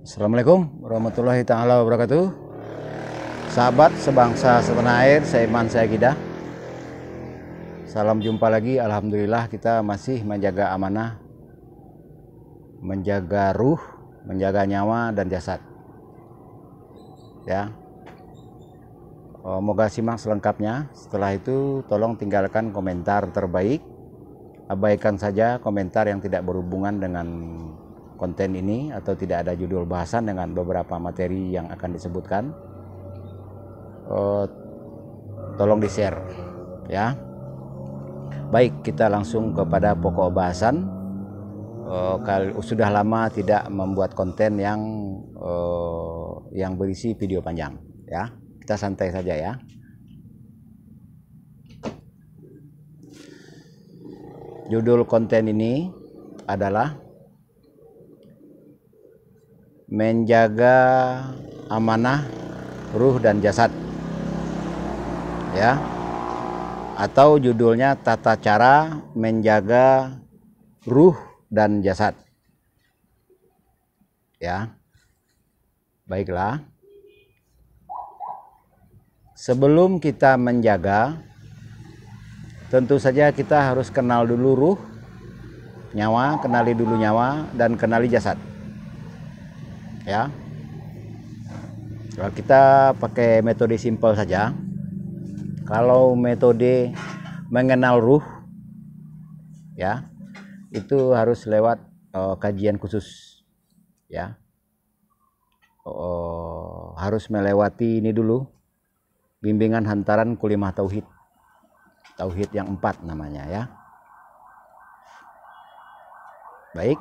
Assalamualaikum warahmatullahi taala wabarakatuh. Sahabat sebangsa setanah air, saya Iman, saya Kida. Salam jumpa lagi. Alhamdulillah kita masih menjaga amanah, menjaga ruh, menjaga nyawa dan jasad. Ya. Oh, moga simak selengkapnya. Setelah itu tolong tinggalkan komentar terbaik. Abaikan saja komentar yang tidak berhubungan dengan konten ini atau tidak ada judul bahasan dengan beberapa materi yang akan disebutkan uh, tolong di share ya baik kita langsung kepada pokok bahasan uh, eh, kalau sudah lama tidak membuat konten yang uh, yang berisi video panjang ya kita santai saja ya judul konten ini adalah menjaga amanah ruh dan jasad ya atau judulnya tata cara menjaga ruh dan jasad ya baiklah sebelum kita menjaga tentu saja kita harus kenal dulu ruh nyawa kenali dulu nyawa dan kenali jasad ya kalau kita pakai metode simpel saja kalau metode mengenal ruh ya itu harus lewat uh, kajian khusus ya uh, harus melewati ini dulu bimbingan hantaran kulimah tauhid tauhid yang empat namanya ya baik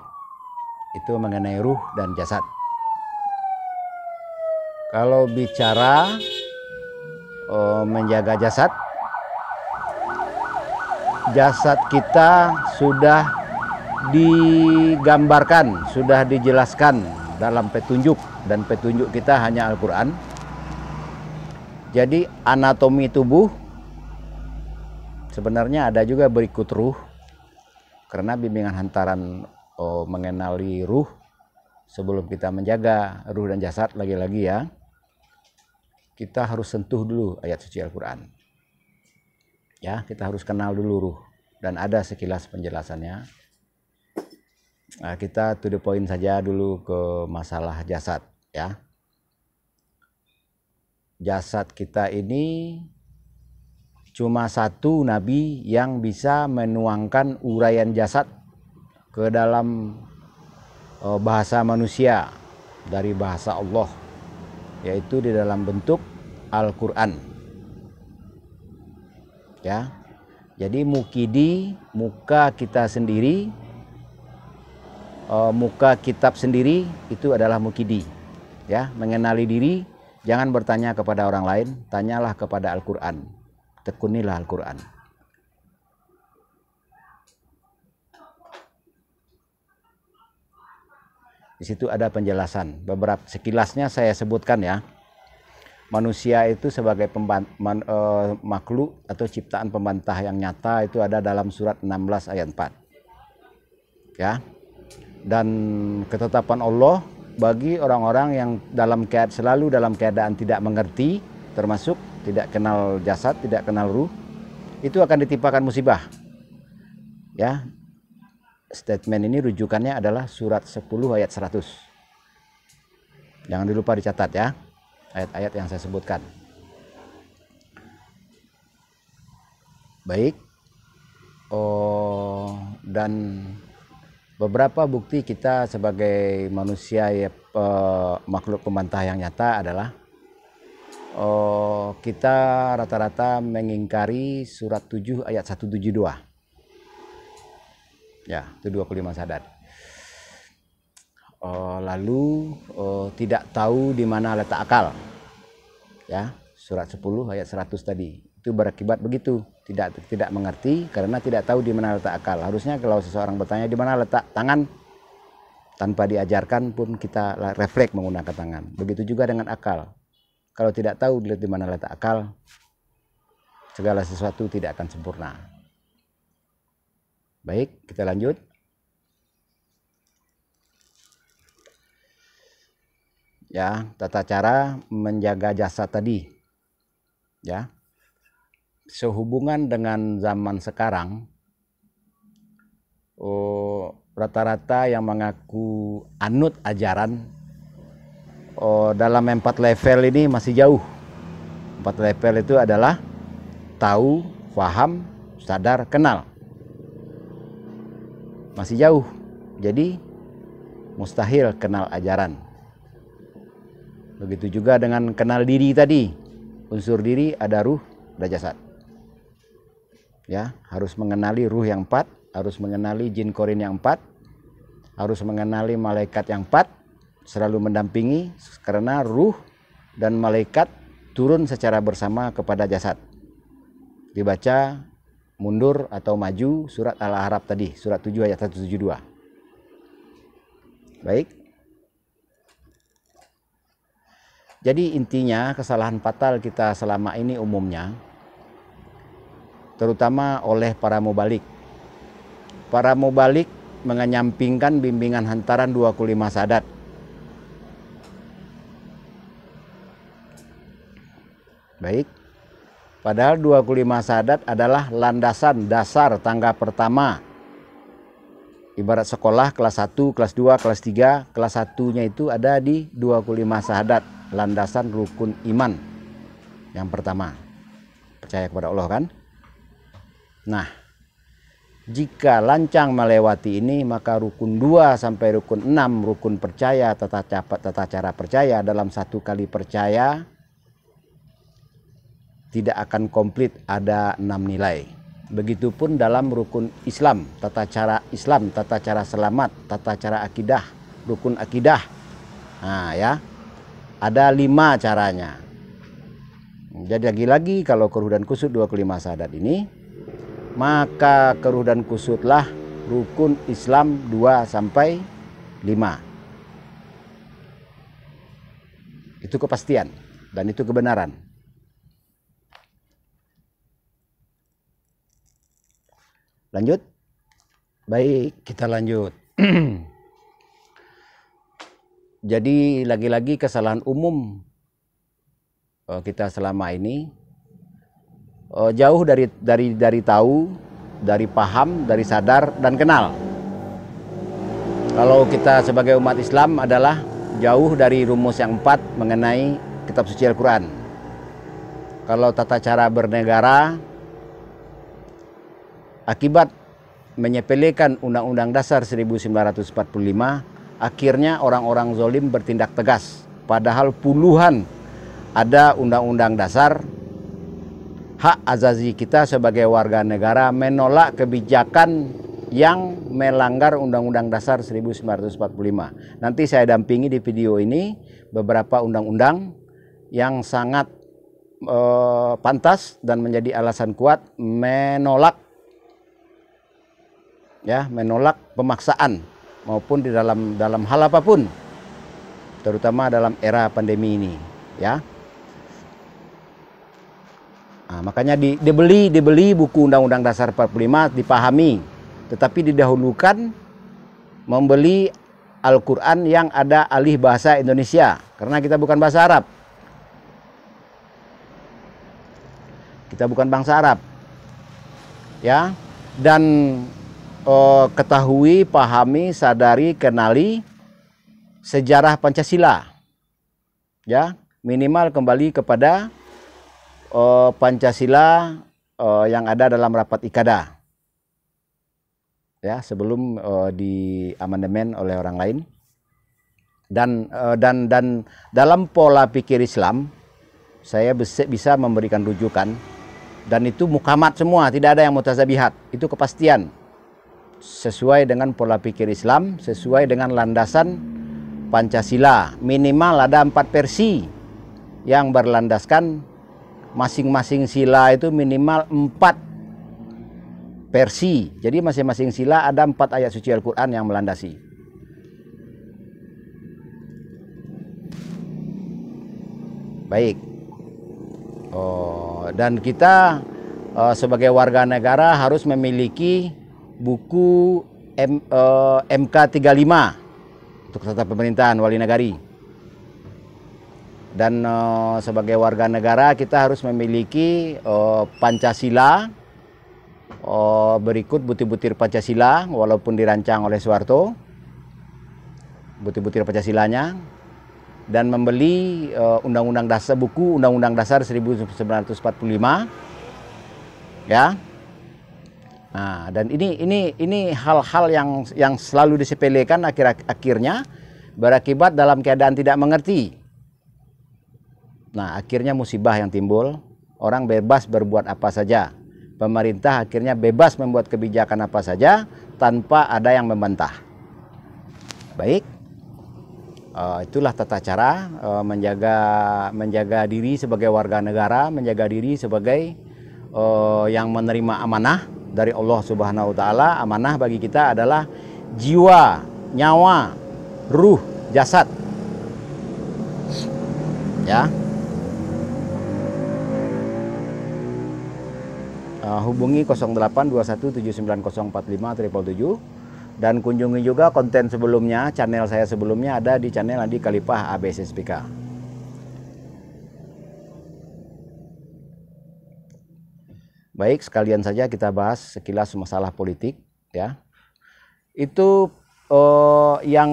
itu mengenai ruh dan jasad kalau bicara oh, menjaga jasad, jasad kita sudah digambarkan, sudah dijelaskan dalam petunjuk dan petunjuk kita hanya Al-Qur'an. Jadi anatomi tubuh sebenarnya ada juga berikut ruh karena bimbingan hantaran oh, mengenali ruh sebelum kita menjaga ruh dan jasad lagi-lagi ya kita harus sentuh dulu ayat suci Al-Quran. Ya, kita harus kenal dulu ruh. Dan ada sekilas penjelasannya. Nah, kita to the point saja dulu ke masalah jasad. ya. Jasad kita ini cuma satu nabi yang bisa menuangkan uraian jasad ke dalam eh, bahasa manusia dari bahasa Allah yaitu di dalam bentuk Al-Quran. Ya, jadi mukidi muka kita sendiri, uh, muka kitab sendiri itu adalah mukidi. Ya, mengenali diri, jangan bertanya kepada orang lain, tanyalah kepada Al-Quran, tekunilah Al-Quran. Di situ ada penjelasan. Beberapa sekilasnya saya sebutkan ya manusia itu sebagai pemban, man, e, makhluk atau ciptaan pembantah yang nyata itu ada dalam surat 16 ayat 4. Ya. Dan ketetapan Allah bagi orang-orang yang dalam keadaan selalu dalam keadaan tidak mengerti termasuk tidak kenal jasad, tidak kenal ruh itu akan ditimpakan musibah. Ya. Statement ini rujukannya adalah surat 10 ayat 100. Jangan dilupa dicatat ya ayat-ayat yang saya sebutkan. Baik. Oh, dan beberapa bukti kita sebagai manusia ya, pe, makhluk pembantah yang nyata adalah oh, kita rata-rata mengingkari surat 7 ayat 172. Ya, itu dua sadar. Eh, lalu uh, tidak tahu di mana letak akal. Ya, surat 10 ayat 100 tadi. Itu berakibat begitu, tidak tidak mengerti karena tidak tahu di mana letak akal. Harusnya kalau seseorang bertanya di mana letak tangan tanpa diajarkan pun kita refleks menggunakan tangan. Begitu juga dengan akal. Kalau tidak tahu di mana letak akal, segala sesuatu tidak akan sempurna. Baik, kita lanjut. ya tata cara menjaga jasa tadi ya sehubungan dengan zaman sekarang rata oh, rata-rata yang mengaku anut ajaran oh, dalam empat level ini masih jauh empat level itu adalah tahu paham sadar kenal masih jauh jadi mustahil kenal ajaran Begitu juga dengan kenal diri tadi. Unsur diri ada ruh, ada jasad. Ya, harus mengenali ruh yang empat, harus mengenali jin korin yang empat, harus mengenali malaikat yang empat, selalu mendampingi karena ruh dan malaikat turun secara bersama kepada jasad. Dibaca mundur atau maju surat Al-Arab tadi, surat 7 ayat 172. Baik. Jadi intinya kesalahan fatal kita selama ini umumnya terutama oleh para mubalik. Para mubalik mengenyampingkan bimbingan hantaran 25 sadat. Baik. Padahal 25 sadat adalah landasan dasar tangga pertama. Ibarat sekolah kelas 1, kelas 2, kelas 3, kelas satunya itu ada di 25 sadat landasan rukun iman. Yang pertama, percaya kepada Allah kan? Nah, jika lancang melewati ini maka rukun 2 sampai rukun 6 rukun percaya tata cara, tata cara percaya dalam satu kali percaya tidak akan komplit ada enam nilai. Begitupun dalam rukun Islam, tata cara Islam, tata cara selamat, tata cara akidah, rukun akidah. Nah, ya. Ada lima caranya. Jadi lagi-lagi kalau keruh dan kusut dua kelima sadat ini, maka keruh dan kusutlah rukun Islam dua sampai lima. Itu kepastian dan itu kebenaran. Lanjut. Baik, kita lanjut. Jadi lagi-lagi kesalahan umum eh, kita selama ini eh, jauh dari dari dari tahu, dari paham, dari sadar dan kenal. Kalau kita sebagai umat Islam adalah jauh dari rumus yang empat mengenai kitab suci Al-Quran. Kalau tata cara bernegara akibat menyepelekan Undang-Undang Dasar 1945 akhirnya orang-orang zolim bertindak tegas. Padahal puluhan ada undang-undang dasar hak azazi kita sebagai warga negara menolak kebijakan yang melanggar Undang-Undang Dasar 1945. Nanti saya dampingi di video ini beberapa undang-undang yang sangat eh, pantas dan menjadi alasan kuat menolak ya, menolak pemaksaan maupun di dalam dalam hal apapun terutama dalam era pandemi ini ya nah, makanya di, dibeli dibeli buku undang-undang dasar 45 dipahami tetapi didahulukan membeli Al-Quran yang ada alih bahasa Indonesia karena kita bukan bahasa Arab kita bukan bangsa Arab ya dan uh, ketahui, pahami, sadari, kenali sejarah Pancasila. Ya, minimal kembali kepada uh, Pancasila uh, yang ada dalam rapat IKADA. Ya, sebelum di diamandemen oleh orang lain. Dan dan dan dalam pola pikir Islam saya bisa memberikan rujukan dan itu mukamat semua, tidak ada yang mutazabihat. Itu kepastian sesuai dengan pola pikir Islam, sesuai dengan landasan Pancasila. Minimal ada empat versi yang berlandaskan masing-masing sila itu minimal empat versi. Jadi masing-masing sila ada empat ayat suci Al-Quran yang melandasi. Baik. Oh, dan kita eh, sebagai warga negara harus memiliki buku M, uh, MK 35 untuk tata pemerintahan wali nagari. Dan uh, sebagai warga negara kita harus memiliki uh, Pancasila, uh, berikut butir-butir Pancasila walaupun dirancang oleh Soeharto, butir-butir Pancasilanya, dan membeli undang-undang uh, dasar buku undang-undang dasar 1945 ya Nah, dan ini ini ini hal-hal yang yang selalu disepelekan akhir akhirnya berakibat dalam keadaan tidak mengerti. Nah, akhirnya musibah yang timbul, orang bebas berbuat apa saja. Pemerintah akhirnya bebas membuat kebijakan apa saja tanpa ada yang membantah. Baik. Uh, itulah tata cara uh, menjaga menjaga diri sebagai warga negara, menjaga diri sebagai uh, yang menerima amanah dari Allah Subhanahu wa taala, amanah bagi kita adalah jiwa, nyawa, ruh, jasad. Ya. Uh, hubungi 08217904577 dan kunjungi juga konten sebelumnya, channel saya sebelumnya ada di channel Andi Kalipah Spk. Baik, sekalian saja kita bahas sekilas masalah politik ya. Itu eh, yang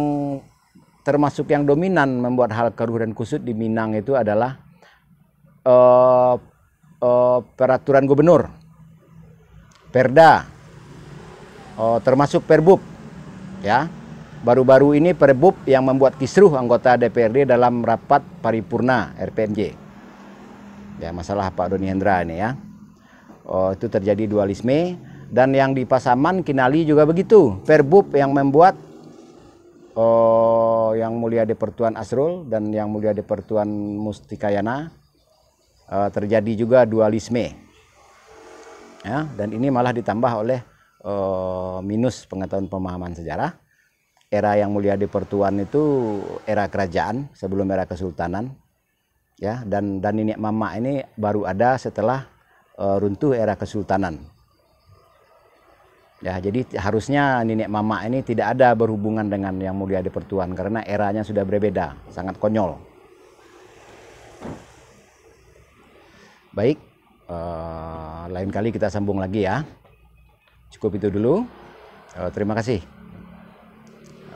termasuk yang dominan membuat hal keruh dan kusut di Minang itu adalah eh, eh, peraturan gubernur, Perda, eh, termasuk Perbup ya. Baru-baru ini Perbup yang membuat kisruh anggota DPRD dalam rapat paripurna RPMJ. Ya, masalah Pak Doni Hendra ini ya. Oh, itu terjadi dualisme dan yang di Pasaman Kinali juga begitu. Perbup yang membuat oh, yang mulia di Asrul dan yang mulia di Mustikayana eh, terjadi juga dualisme. Ya, dan ini malah ditambah oleh eh, minus pengetahuan pemahaman sejarah. Era yang mulia di itu era kerajaan sebelum era kesultanan. Ya, dan dan ini Mama ini baru ada setelah Eh, runtuh era kesultanan. Ya, jadi harusnya nenek mama ini tidak ada berhubungan dengan yang mulia di pertuan karena eranya sudah berbeda, sangat konyol. Baik, uh, lain kali kita sambung lagi ya. Cukup itu dulu. Uh, terima kasih.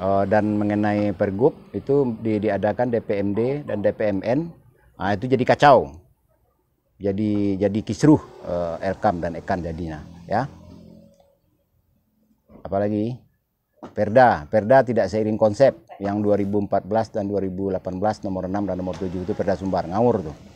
Uh, dan mengenai pergub itu di, diadakan DPMD dan DPMN. Nah, itu jadi kacau jadi jadi kisruh uh, Elkam dan Ekan jadinya ya apalagi Perda Perda tidak seiring konsep yang 2014 dan 2018 nomor 6 dan nomor 7 itu Perda Sumbar ngawur tuh